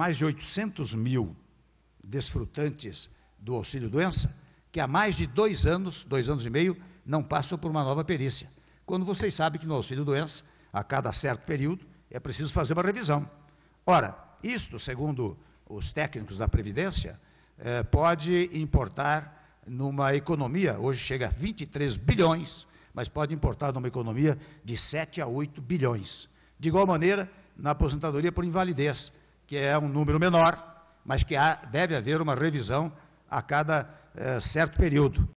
mais de 800 mil desfrutantes do auxílio-doença que há mais de dois anos, dois anos e meio, não passam por uma nova perícia. Quando vocês sabem que no auxílio-doença, a cada certo período, é preciso fazer uma revisão. Ora, isto, segundo os técnicos da Previdência, eh, pode importar numa economia, hoje chega a 23 bilhões, mas pode importar numa economia de 7 a 8 bilhões. De igual maneira, na aposentadoria por invalidez, que é um número menor, mas que há, deve haver uma revisão a cada é, certo período.